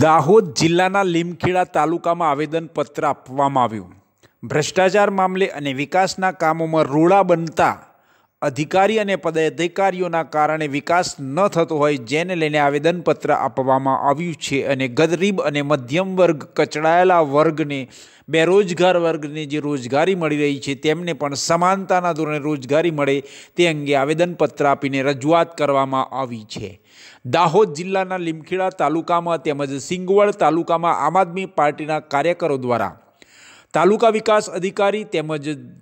દાહોદ જિલ્લાના લીમખેડા તાલુકામાં આવેદનપત્ર આપવામાં આવ્યું ભ્રષ્ટાચાર મામલે અને વિકાસના કામોમાં રોડા બનતા અધિકારી અને પદાધિકારીઓના કારણે વિકાસ ન થતો હોય જેને લઈને આવેદનપત્ર આપવામાં આવ્યું છે અને ગરીબ અને મધ્યમ વર્ગ કચડાયેલા વર્ગને બેરોજગાર વર્ગને જે રોજગારી મળી રહી છે તેમને પણ સમાનતાના ધોરણે રોજગારી મળે તે અંગે આવેદનપત્ર આપીને રજૂઆત કરવામાં આવી છે દાહોદ જિલ્લાના લીમખેડા તાલુકામાં તેમજ સિંગવડ તાલુકામાં આમ આદમી પાર્ટીના કાર્યકરો દ્વારા તાલુકા વિકાસ અધિકારી તેમજ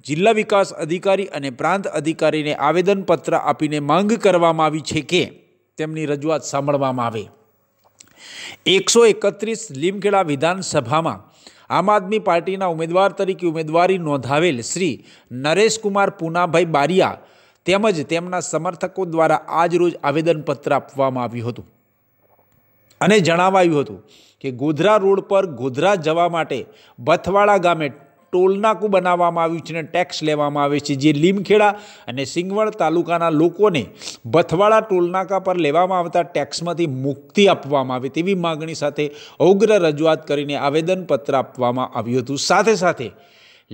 જિલ્લા વિકાસ અધિકારી અને પ્રાંત અધિકારીને આવેદનપત્ર આપીને માંગ કરવામાં આવી છે કે તેમની રજૂઆત સાંભળવામાં આવે એકસો એકત્રીસ લીમખેડા વિધાનસભામાં આમ આદમી પાર્ટીના ઉમેદવાર તરીકે ઉમેદવારી નોંધાવેલ શ્રી નરેશકુમાર પૂનાભાઈ બારિયા તેમજ તેમના સમર્થકો દ્વારા આજરોજ આવેદનપત્ર આપવામાં આવ્યું હતું અને જણાવાયું હતું કે ગોધરા રોડ પર ગોધરા જવા માટે ભથવાડા ગામે ટોલનાકું બનાવવામાં આવ્યું છે અને ટેક્સ લેવામાં આવે છે જે લીમખેડા અને સિંગવણ તાલુકાના લોકોને ભથવાડા ટોલનાકા પર લેવામાં આવતા ટેક્સમાંથી મુક્તિ આપવામાં આવે તેવી માગણી સાથે ઉગ્ર રજૂઆત કરીને આવેદનપત્ર આપવામાં આવ્યું હતું સાથે સાથે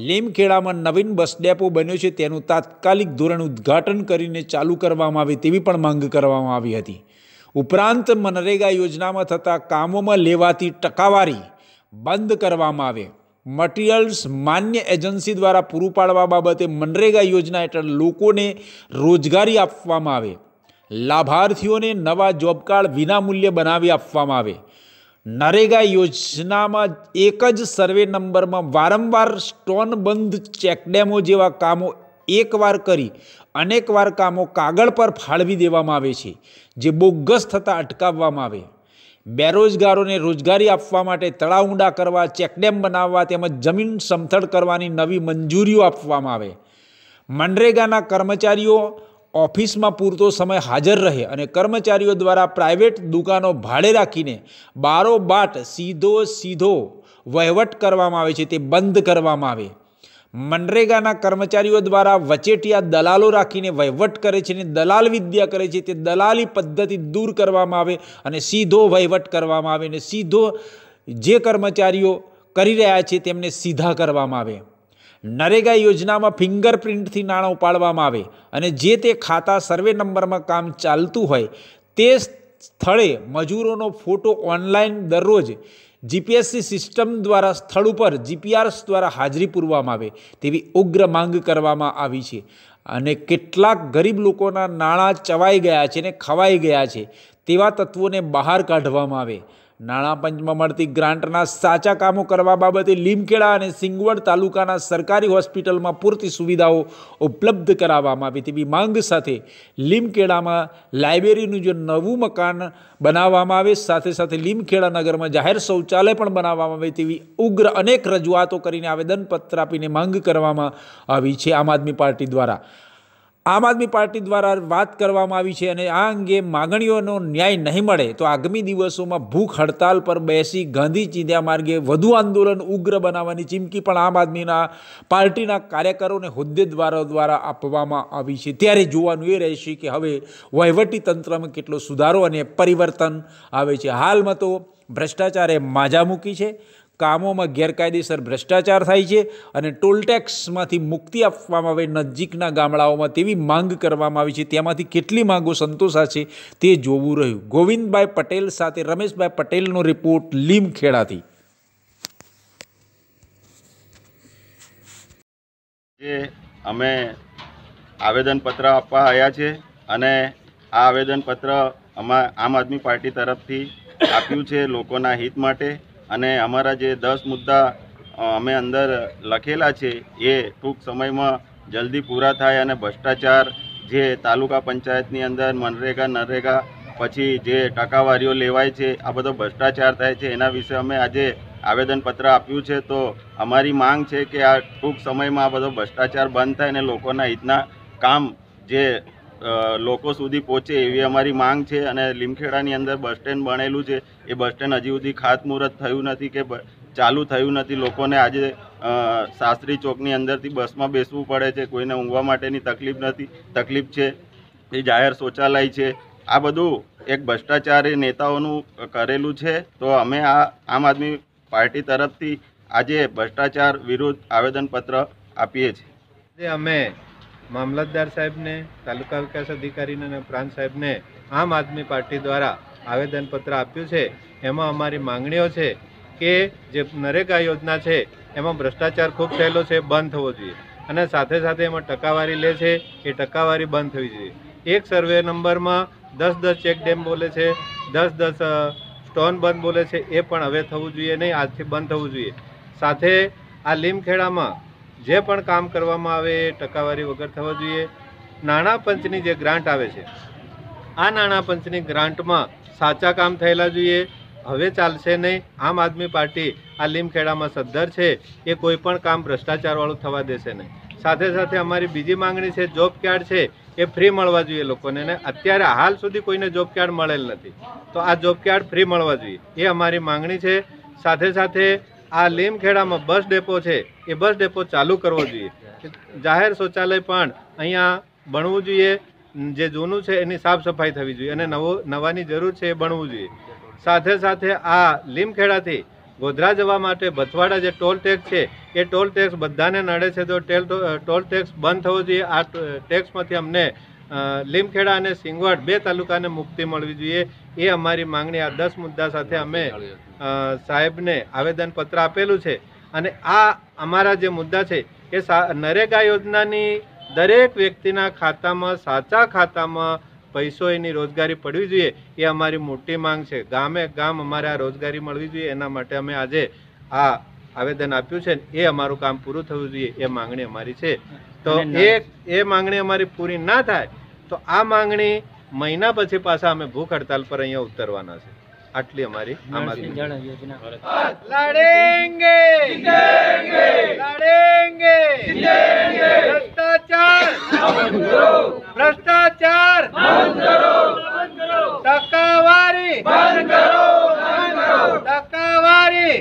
લીમખેડામાં નવીન બસ ડેપો બન્યો છે તેનું તાત્કાલિક ધોરણ ઉદ્ઘાટન કરીને ચાલુ કરવામાં આવે તેવી પણ માંગ કરવામાં આવી હતી ઉપરાંત મનરેગા યોજનામાં થતા કામોમાં લેવાતી ટકાવારી બંધ કરવામાં આવે મટીરિયલ્સ માન્ય એજન્સી દ્વારા પૂરું પાડવા બાબતે મનરેગા યોજના હેઠળ લોકોને રોજગારી આપવામાં આવે લાભાર્થીઓને નવા જોબ કાર્ડ વિનામૂલ્યે બનાવી આપવામાં આવે નરેગા યોજનામાં એક જ સર્વે નંબરમાં વારંવાર સ્ટોન બંધ ચેકડેમો જેવા કામો એકવાર કરી અનેકવાર કામો કાગળ પર ફાળવી દેવામાં આવે છે જે બોગ્ગસ થતાં અટકાવવામાં આવે બેરોજગારોને રોજગારી આપવા માટે તળાવ ઊંડા કરવા ચેકડેમ બનાવવા તેમજ જમીન સમથળ કરવાની નવી મંજૂરીઓ આપવામાં આવે મનરેગાના કર્મચારીઓ ઓફિસમાં પૂરતો સમય હાજર રહે અને કર્મચારીઓ દ્વારા પ્રાઇવેટ દુકાનો ભાડે રાખીને બારોબાટ સીધો સીધો વહીવટ કરવામાં આવે છે તે બંધ કરવામાં આવે મનરેગાના કર્મચારીઓ દ્વારા વચેટિયા દલાલો રાખીને વહીવટ કરે છે અને દલાલ વિદ્યા કરે છે તે દલાલી પદ્ધતિ દૂર કરવામાં આવે અને સીધો વહીવટ કરવામાં આવે ને સીધો જે કર્મચારીઓ કરી રહ્યા છે તેમને સીધા કરવામાં આવે નરેગા યોજનામાં ફિંગરપ્રિન્ટથી નાણાં ઉપાડવામાં આવે અને જે તે ખાતા સર્વે નંબરમાં કામ ચાલતું હોય તે સ્થળે મજૂરોનો ફોટો ઓનલાઈન દરરોજ જીપીએસસી સિસ્ટમ દ્વારા સ્થળ ઉપર જીપીઆરસ દ્વારા હાજરી પૂરવામાં આવે તેવી ઉગ્ર માંગ કરવામાં આવી છે અને કેટલાક ગરીબ લોકોના નાણાં ચવાઈ ગયા છે ને ખવાઈ ગયા છે તેવા તત્વોને બહાર કાઢવામાં આવે નાણાપંચમાં મળતી ગ્રાન્ટના સાચા કામો કરવા બાબતે લીમખેડા અને સિંગવડ તાલુકાના સરકારી હોસ્પિટલમાં પૂરતી સુવિધાઓ ઉપલબ્ધ કરાવવામાં આવી તેવી માંગ સાથે લીમખેડામાં લાઇબ્રેરીનું જે નવું મકાન બનાવવામાં આવે સાથે સાથે લીમખેડા નગરમાં જાહેર શૌચાલય પણ બનાવવામાં આવે તેવી ઉગ્ર અનેક રજૂઆતો કરીને આવેદનપત્ર આપીને માંગ કરવામાં આવી છે આમ આદમી પાર્ટી દ્વારા આમ આદમી પાર્ટી દ્વારા વાત કરવામાં આવી છે અને આ અંગે માગણીઓનો ન્યાય નહીં મળે તો આગામી દિવસોમાં ભૂખ હડતાલ પર બેસી ગાંધી ચિંધ્યા માર્ગે વધુ આંદોલન ઉગ્ર બનાવવાની ચીમકી પણ આમ આદમીના પાર્ટીના કાર્યકરોને હોદ્દેદારો દ્વારા આપવામાં આવી છે ત્યારે જોવાનું એ રહેશે કે હવે વહીવટી તંત્રમાં કેટલો સુધારો અને પરિવર્તન આવે છે હાલમાં તો ભ્રષ્ટાચારે માજા મૂકી છે કામોમાં ગેરકાયદેસર ભ્રષ્ટાચાર થાય છે અને ટોલટેક્સમાંથી મુક્તિ આપવામાં આવે નજીકના ગામડાઓમાં તેવી માંગ કરવામાં આવી છે તેમાંથી કેટલી માંગો સંતોષાશે તે જોવું રહ્યું ગોવિંદભાઈ પટેલ સાથે રમેશભાઈ પટેલનો રિપોર્ટ લીમખેડાથી જે અમે આવેદનપત્ર આપવા આવ્યા છે અને આ આવેદનપત્ર અમા આમ આદમી પાર્ટી તરફથી આપ્યું છે લોકોના હિત માટે અને અમારા જે દસ મુદ્દા અમે અંદર લખેલા છે એ ટૂંક સમયમાં જલ્દી પૂરા થાય અને ભ્રષ્ટાચાર જે તાલુકા પંચાયતની અંદર મનરેગા નરેગા પછી જે ટકાવારીઓ લેવાય છે આ બધો ભ્રષ્ટાચાર થાય છે એના વિશે અમે આજે આવેદનપત્ર આપ્યું છે તો અમારી માંગ છે કે આ ટૂંક સમયમાં આ બધો ભ્રષ્ટાચાર બંધ થાય અને લોકોના હિતના કામ જે લોકો સુધી પહોંચે એવી અમારી માંગ છે અને લીમખેડાની અંદર બસ સ્ટેન્ડ બનેલું છે એ બસ સ્ટેન્ડ હજી સુધી ખાતમુહૂર્ત થયું નથી કે ચાલુ થયું નથી લોકોને આજે શાસ્ત્રી ચોકની અંદરથી બસમાં બેસવું પડે છે કોઈને ઊંઘવા માટેની તકલીફ નથી તકલીફ છે એ જાહેર શૌચાલય છે આ બધું એક ભ્રષ્ટાચારી નેતાઓનું કરેલું છે તો અમે આ આમ આદમી પાર્ટી તરફથી આજે ભ્રષ્ટાચાર વિરુદ્ધ આવેદનપત્ર આપીએ છીએ અમે મામલતદાર સાહેબને તાલુકા વિકાસ અધિકારીને અને પ્રાંત સાહેબને આમ આદમી પાર્ટી દ્વારા આવેદનપત્ર આપ્યું છે એમાં અમારી માંગણીઓ છે કે જે નરેગા યોજના છે એમાં ભ્રષ્ટાચાર ખૂબ થયેલો છે બંધ થવો જોઈએ અને સાથે સાથે એમાં ટકાવારી લે છે એ ટકાવારી બંધ થવી જોઈએ એક સર્વે નંબરમાં દસ દસ ચેક ડેમ બોલે છે દસ દસ સ્ટોન બંધ બોલે છે એ પણ હવે થવું જોઈએ નહીં આજથી બંધ થવું જોઈએ સાથે આ લીમખેડામાં જે પણ કામ કરવામાં આવે એ ટકાવારી વગર થવા જોઈએ નાણાં પંચની જે ગ્રાન્ટ આવે છે આ નાણાં પંચની ગ્રાન્ટમાં સાચા કામ થયેલા જોઈએ હવે ચાલશે નહીં આમ આદમી પાર્ટી આ લીમખેડામાં સદ્ધર છે એ કોઈ પણ કામ ભ્રષ્ટાચારવાળું થવા દેશે નહીં સાથે સાથે અમારી બીજી માંગણી છે જોબ કાર્ડ છે એ ફ્રી મળવા જોઈએ લોકોને ને અત્યારે હાલ સુધી કોઈને જોબ કાર્ડ મળેલ નથી તો આ જોબ કાર્ડ ફ્રી મળવા જોઈએ એ અમારી માંગણી છે સાથે સાથે આ લીમખેડામાં બસ ડેપો છે એ બસ ડેપો ચાલુ કરવો જોઈએ જાહેર શૌચાલય પણ અહીંયા બનવું જોઈએ જે જૂનું છે એની સાફ સફાઈ થવી જોઈએ અને નવો નવાની જરૂર છે એ બનવું જોઈએ સાથે સાથે આ લીમખેડાથી ગોધરા જવા માટે ભથવાડા જે ટોલ ટેક્સ છે એ ટોલ ટેક્સ બધાને નડે છે તો ટેલ ટોલ ટેક્સ બંધ થવો જોઈએ આ ટેક્સમાંથી અમને લીમખેડા અને સિંગવડ બે તાલુકાને મુક્તિ મળવી જોઈએ એ અમારી માંગણી આ દસ મુદ્દા સાથે અમે સાહેબને આવેદનપત્ર આપેલું છે અને આ અમારા જે મુદ્દા છે એ નરેગા યોજનાની દરેક વ્યક્તિના ખાતામાં સાચા ખાતામાં પૈસો એની રોજગારી પડવી જોઈએ એ અમારી મોટી માંગ છે ગામે ગામ અમારે આ રોજગારી મળવી જોઈએ એના માટે અમે આજે આ આવેદન આપ્યું છે ને એ અમારું કામ પૂરું થવું જોઈએ એ માંગણી અમારી છે તો એ એ માંગણી અમારી પૂરી ના થાય તો આ માંગણી મહિના પછી પાછા અમે ભૂખ હડતાલ પર અહીંયા ઉતરવાના છે આટલી અમારી આમ આદમી લડેંગે લડેંગે ભ્રષ્ટાચાર ભ્રષ્ટાચાર ટકાવારી ટકાવારી